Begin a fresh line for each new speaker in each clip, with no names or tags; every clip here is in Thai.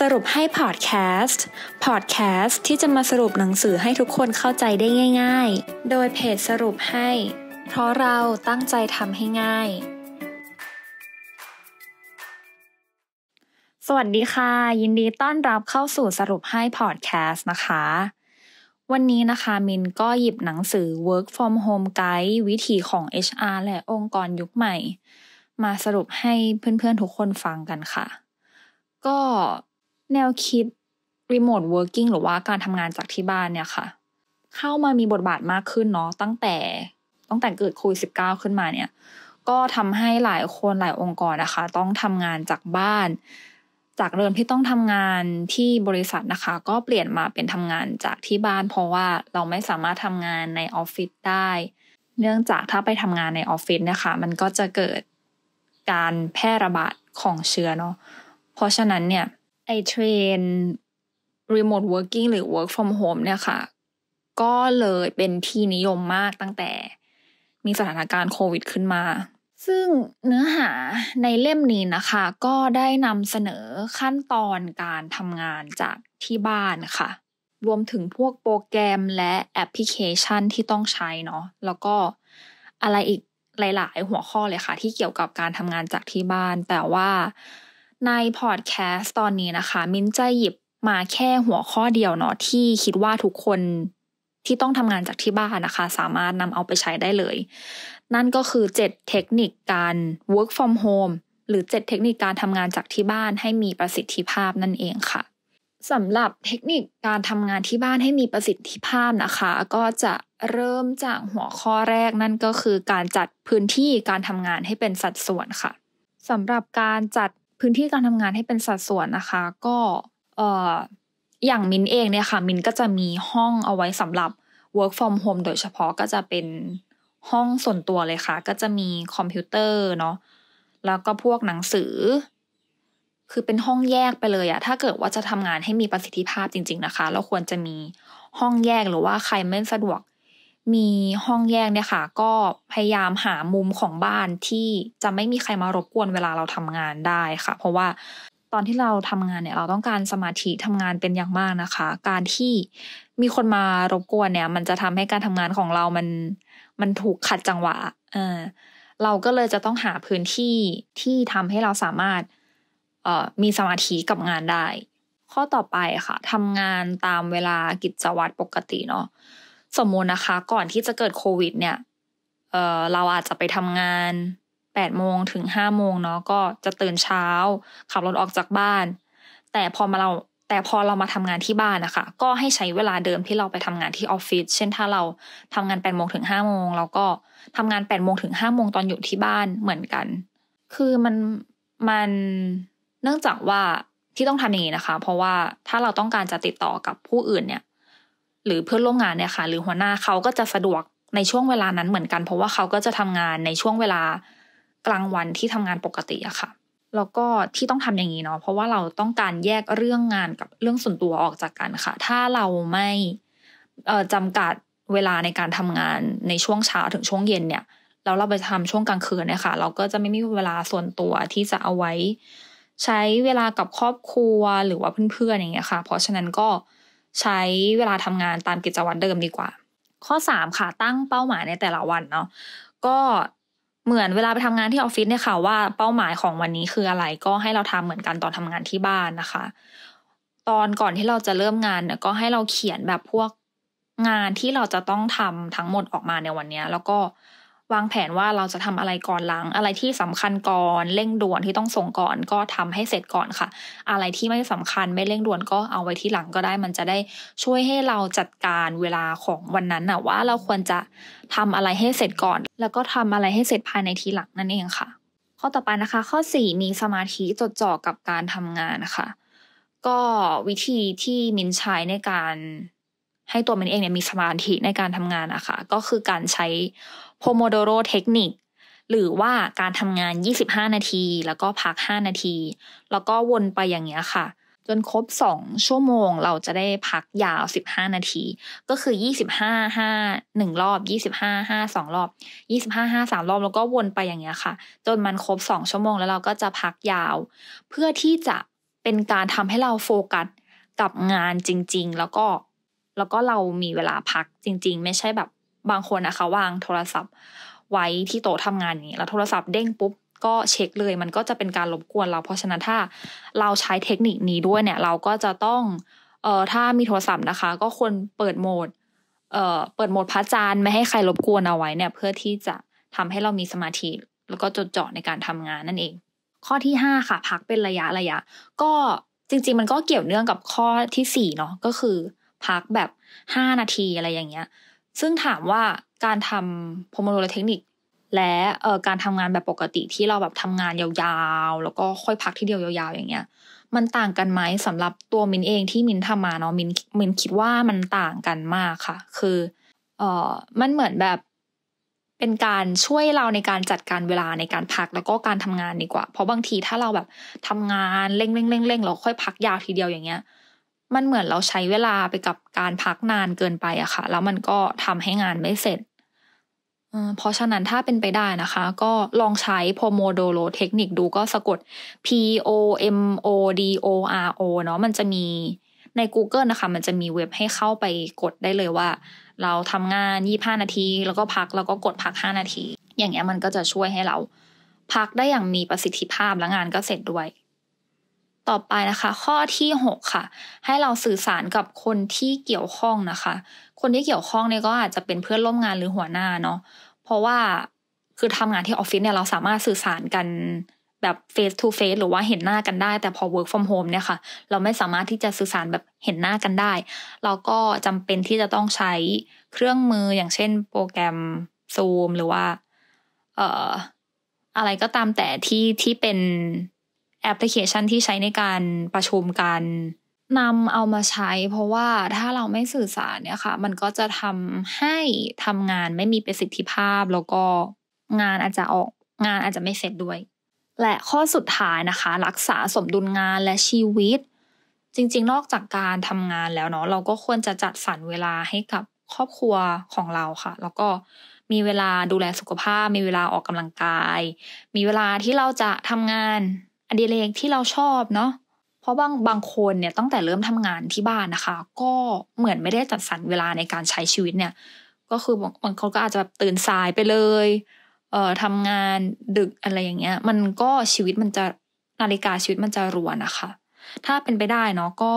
สรุปให้พอดแคสต์พอดแคสต์ที่จะมาสรุปหนังสือให้ทุกคนเข้าใจได้ง่ายๆ โดยเพจสรุปให้ เพราะเราตั้งใจทำให้ง่าย สวัสดีค่ะยินดีต้อนรับเข้าสู่สรุปให้พอดแคสต์นะคะ วันนี้นะคะมินก็หยิบหนังสือ Work from Home Guide วิธีของ HR และองค์กรยุคใหม่ มาสรุปให้เพื่อนๆทุกคนฟังกันค่ะ ก็แนวคิดรีโมทเวิร์กิ่งหรือว่าการทำงานจากที่บ้านเนี่ยค่ะ เข้ามามีบทบาทมากขึ้นเนาะตั้งแต่ ตั้งแต่เกิดโควิดสิขึ้นมาเนี่ย ก็ทำให้หลายคนหลายองค์กรนะคะ ต้องทำงานจากบ้าน จากเริมที่ต้องทำงานที่บริษัทนะคะ ก็เปลี่ยนมาเป็นทำงานจากที่บ้าน เพราะว่าเราไม่สามารถทำงานในออฟฟิศได้ เนื่องจากถ้าไปทำงานในออฟฟิศนะคะมันก็จะเกิดการแพร่ระบาดของเชื้อเนาะเพราะฉะนั้นเนี่ยไอเทรนรีโมทเวิร์กิ่งหรือ work from home เนี่ยค่ะ ก็เลยเป็นที่นิยมมากตั้งแต่ มีสถานการณ์โควิดขึ้นมา ซึ่งเนื้อหาในเล่มนี้นะคะ ก็ได้นำเสนอขั้นตอนการทำงานจากที่บ้านค่ะรวมถึงพวกโปรแกรมและแอปพลิเคชันที่ต้องใช้เนาะแล้วก็อะไรอีกหลาย ๆ หัวข้อเลยค่ะ ที่เกี่ยวกับการทำงานจากที่บ้าน แต่ว่าในพอดแคสต์ตอนนี้นะคะ มิ้นจะหยิบมาแค่หัวข้อเดียวเนาะที่คิดว่าทุกคนที่ต้องทำงานจากที่บ้านนะคะ สามารถนำเอาไปใช้ได้เลย นั่นก็คือ7เทคนิคการ work from home หรือ7เทคนิคการทำงานจากที่บ้านให้มีประสิทธิภาพนั่นเองค่ะสำหรับเทคนิคการทำงานที่บ้านให้มีประสิทธิภาพนะคะ ก็จะเริ่มจากหัวข้อแรกนั่นก็คือการจัดพื้นที่การทำงานให้เป็นสัดส่วนค่ะสำหรับการจัดพื้นที่การทำงานให้เป็นสัดส่วนนะคะ ก็เอ่ออย่างมินเองเนี่ยค่ะมินก็จะมีห้องเอาไว้สำหรับ work from home โดยเฉพาะก็จะเป็นห้องส่วนตัวเลยค่ะ ก็จะมีคอมพิวเตอร์เนาะแล้วก็พวกหนังสือ คือเป็นห้องแยกไปเลยอะถ้าเกิดว่าจะทำงานให้มีประสิทธิภาพจริงๆนะคะเราควรจะมีห้องแยกหรือว่าใครไม่สะดวกมีห้องแยกเนี่ยค่ะ ก็พยายามหามุมของบ้านที่จะไม่มีใครมารบกวนเวลาเราทำงานได้ค่ะ เพราะว่าตอนที่เราทำงานเนี่ยเรา ต้องการสมาธิทำงานเป็นอย่างมากนะคะ การที่มีคนมารบกวนเนี่ย มันจะทำให้การทำงานของเรามัน มันถูกขัดจังหวะ เออเราก็เลยจะต้องหาพื้นที่ที่ทำให้เราสามารถ เอ่อมีสมาธิกับงานได้ ข้อต่อไปค่ะทำงานตามเวลากิจวัตรปกติเนาะสมมุตินะคะก่อนที่จะเกิดโควิดเนี่ยเออเราอาจจะไปทำงานแปดโมงถึงห้าโมงเนาะก็จะตื่นเช้า ขับรถออกจากบ้าน แต่พอมาเราแต่พอเรามาทำงานที่บ้านนะคะก็ให้ใช้เวลาเดิมที่เราไปทำงานที่ออฟฟิศเช่น ถ้าเราทำงานแปดโมงถึงห้าโมงเราก็ทำงานแปดโมงถึงห้าโมงตอนอยู่ที่บ้านเหมือนกัน คือมันมันเนื่องจากว่าที่ต้องทำอย่างนี้นะคะ เพราะว่าถ้าเราต้องการจะติดต่อกับผู้อื่นเนี่ยหรือเพื่อนร่วมงานเนี่ยค่ะ หรือหัวหน้าเขาก็จะสะดวกในช่วงเวลานั้นเหมือนกัน เพราะว่าเขาก็จะทำงานในช่วงเวลากลางวันที่ทำงานปกติอะค่ะ แล้วก็ที่ต้องทำอย่างนี้เนาะเพราะว่าเราต้องการแยกเรื่องงานกับเรื่องส่วนตัวออกจากกันค่ะ ถ้าเราไม่จำกัดเวลาในการทำงานในช่วงเช้าถึงช่วงเย็นเนี่ยแล้วเราไปทำช่วงกลางคืนเนี่ยค่ะเราก็จะไม่มีเวลาส่วนตัวที่จะเอาไว้ ใช้เวลากับครอบครัวหรือว่าเพื่อนๆอย่างเงี้ยค่ะ เพราะฉะนั้นก็ใช้เวลาทำงานตามกิจวัตรเดิมดีกว่า ข้อ3ค่ะตั้งเป้าหมายในแต่ละวันเนาะ ก็เหมือนเวลาไปทำงานที่ออฟฟิศเนี่ยค่ะ ว่าเป้าหมายของวันนี้คืออะไร ก็ให้เราทำเหมือนกันตอนทำงานที่บ้านนะคะ ตอนก่อนที่เราจะเริ่มงานเนี่ย ก็ให้เราเขียนแบบพวกงานที่เราจะต้องทำทั้งหมดออกมาในวันนี้แล้วก็วางแผนว่าเราจะทำอะไรก่อนหลัง อะไรที่สำคัญก่อนเร่งด่วนที่ต้องส่งก่อน ก็ทำให้เสร็จก่อนค่ะ อะไรที่ไม่สำคัญไม่เร่งด่วนก็เอาไว้ที่หลังก็ได้มันจะได้ช่วยให้เราจัดการเวลาของวันนั้นน่ะว่าเราควรจะทำอะไรให้เสร็จก่อน แล้วก็ทำอะไรให้เสร็จภายในทีหลัง นั่นเองค่ะ ข้อต่อไปนะคะ ข้อ 4 มีสมาธิจดจ่อกับการทำงานนะคะก็วิธีที่มินใช้ในการให้ตัวมันเองเนี่ยมีสมาธิในการทำงานนะคะก็คือการใช้ โพโมโดโรเทคนิคหรือว่าการทำงาน 25 นาที แล้วก็พัก 5 นาที แล้วก็วนไปอย่างเงี้ยค่ะ จนครบ2ชั่วโมงเราจะได้พักยาว 15 นาที ก็คือ25 5 1รอบ 25 5 2 รอบ 25 5 3 รอบแล้วก็วนไปอย่างเงี้ยค่ะจนมันครบ2ชั่วโมงแล้วเราก็จะพักยาว เพื่อที่จะเป็นการทำให้เราโฟกัสกับงานจริง ๆ แล้วก็แล้วก็เรามีเวลาพักจริงๆ ไม่ใช่แบบบางคนนะคะวางโทรศัพท์ไว้ที่โต๊ะทำงานนี้แล้วโทรศัพท์เด้งปุ๊บก็เช็คเลยมันก็จะเป็นการรบกวนเราเพราะฉะนั้นถ้าเราใช้เทคนิคนี้ด้วยเนี่ย เราก็จะต้องเอ่อถ้ามีโทรศัพท์นะคะ ก็ควรเปิดโหมดเอ่อเปิดโหมดพระจานทร์ไม่ให้ใครรบกวนเอาไว้เนี่ย เพื่อที่จะทำให้เรามีสมาธิแล้วก็จดจ่อในการทำงานนั่นเอง ข้อที่5ค่ะ พักเป็นระยะระยะก็จริง ๆ มันก็เกี่ยวเนื่องกับข้อที่4เนาะก็คือพักแบบห้านาทีอะไรอย่างเงี้ย ซึ่งถามว่าการทำโพโมโดเทคนิค และเอ่อการทำงานแบบปกติที่เราแบบทำงานยาวๆ แล้วก็ค่อยพักทีเดียวยาวๆอย่างเงี้ย มันต่างกันไหมสำหรับตัวมินเองที่มินทำมาเนาะมินมินคิดว่ามันต่างกันมากค่ะ คือเอ่อมันเหมือนแบบเป็นการช่วยเราในการจัดการเวลาในการพักแล้วก็การทำงานดีกว่า เพราะบางทีถ้าเราแบบทำงานเร่งเร่งเร่งเร่งเราค่อยพักยาวทีเดียวอย่างเงี้ยมันเหมือนเราใช้เวลาไปกับการพักนานเกินไปอะค่ะแล้วมันก็ทำให้งานไม่เสร็จ เพราะฉะนั้นถ้าเป็นไปได้นะคะ ก็ลองใช้ Pomodoro เทคนิคดูก็สะกด P O M O D O R O เนาะมันจะมีใน Google นะคะ มันจะมีเว็บให้เข้าไปกดได้เลยว่า เราทำงาน 25 นาที แล้วก็พักแล้วก็กดพัก 5 นาที อย่างเงี้ยมันก็จะช่วยให้เรา พักได้อย่างมีประสิทธิภาพและงานก็เสร็จด้วยต่อไปนะคะ ข้อที่6ค่ะ ให้เราสื่อสารกับคนที่เกี่ยวข้องนะคะ คนที่เกี่ยวข้องเนี่ยก็อาจจะเป็นเพื่อนร่วมงานหรือหัวหน้าเนาะเพราะว่าคือทำงานที่ออฟฟิศเนี่ยเราสามารถสื่อสารกันแบบ face to face หรือว่าเห็นหน้ากันได้ แต่พอ work from home เนี่ยค่ะ เราไม่สามารถที่จะสื่อสารแบบเห็นหน้ากันได้ เราก็จำเป็นที่จะต้องใช้เครื่องมืออย่างเช่น โปรแกรม Zoom หรือว่าเอ่ออะไรก็ตามแต่ที่ที่เป็นแอปพลิเคชันที่ใช้ในการประชุมกันนำเอามาใช้ เพราะว่าถ้าเราไม่สื่อสารเนี่ยค่ะ มันก็จะทำให้ทำงานไม่มีประสิทธิภาพ แล้วก็งานอาจจะออกงานอาจจะไม่เสร็จด้วย และข้อสุดท้ายนะคะ รักษาสมดุลงานและชีวิต จริงๆ นอกจากการทำงานแล้วเนาะเราก็ควรจะจัดสรรเวลาให้กับครอบครัวของเราค่ะ แล้วก็มีเวลาดูแลสุขภาพ มีเวลาออกกำลังกาย มีเวลาที่เราจะทำงานอดิเรกที่เราชอบเนาะเพราะบางบางคนเนี่ยตั้งแต่เริ่มทำงานที่บ้านนะคะ ก็เหมือนไม่ได้จัดสรรเวลาในการใช้ชีวิตเนี่ย ก็คือบางคนก็อาจจะแบบตื่นสายไปเลย เอ่อทำงานดึกอะไรอย่างเงี้ย มันก็ชีวิตมันจะนาฬิกาชีวิตมันจะรัวนะคะ ถ้าเป็นไปได้เนาะก็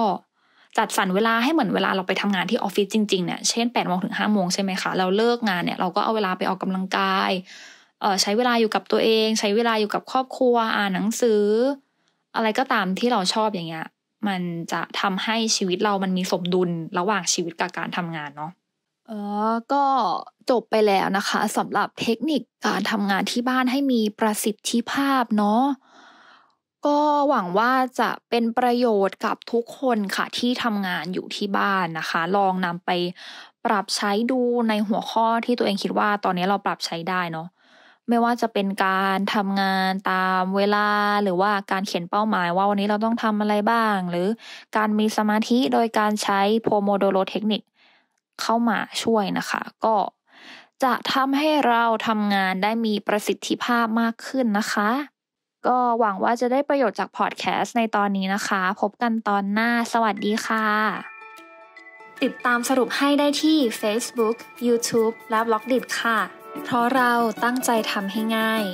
จัดสรรเวลาให้เหมือนเวลาเราไปทำงานที่ออฟฟิศจริงๆเนี่ย เช่น8ปดโมงถึง5้าโมงใช่ไหมคะเราเลิกงานเนี่ยเราก็เอาเวลาไปออกกำลังกายใช้เวลาอยู่กับตัวเอง ใช้เวลาอยู่กับครอบครัวอ่านหนังสือ อะไรก็ตามที่เราชอบอย่างเงี้ยมันจะทำให้ชีวิตเรามันมีสมดุล ระหว่างชีวิตกับการทำงานเนาะเออก็จบไปแล้วนะคะสำหรับเทคนิคการทำงานที่บ้านให้มีประสิทธิภาพเนาะก็หวังว่าจะเป็นประโยชน์กับทุกคนค่ะที่ทำงานอยู่ที่บ้านนะคะ ลองนำไปปรับใช้ดูในหัวข้อที่ตัวเองคิดว่า ตอนนี้เราปรับใช้ได้เนาะไม่ว่าจะเป็นการทำงานตามเวลาหรือว่าการเขียนเป้าหมายว่าวันนี้เราต้องทำอะไรบ้าง หรือการมีสมาธิโดยการใช้โพโมโดโรเทคนิคเข้ามาช่วยนะคะ ก็จะทำให้เราทำงานได้มีประสิทธิภาพมากขึ้นนะคะ ก็หวังว่าจะได้ประโยชน์จากพอดแคสต์ในตอนนี้นะคะ พบกันตอนหน้าสวัสดีค่ะ ติดตามสรุปให้ได้ที่ Facebook, YouTube และ b ล็อกดิค่ะเพราะเราตั้งใจทำให้ง่าย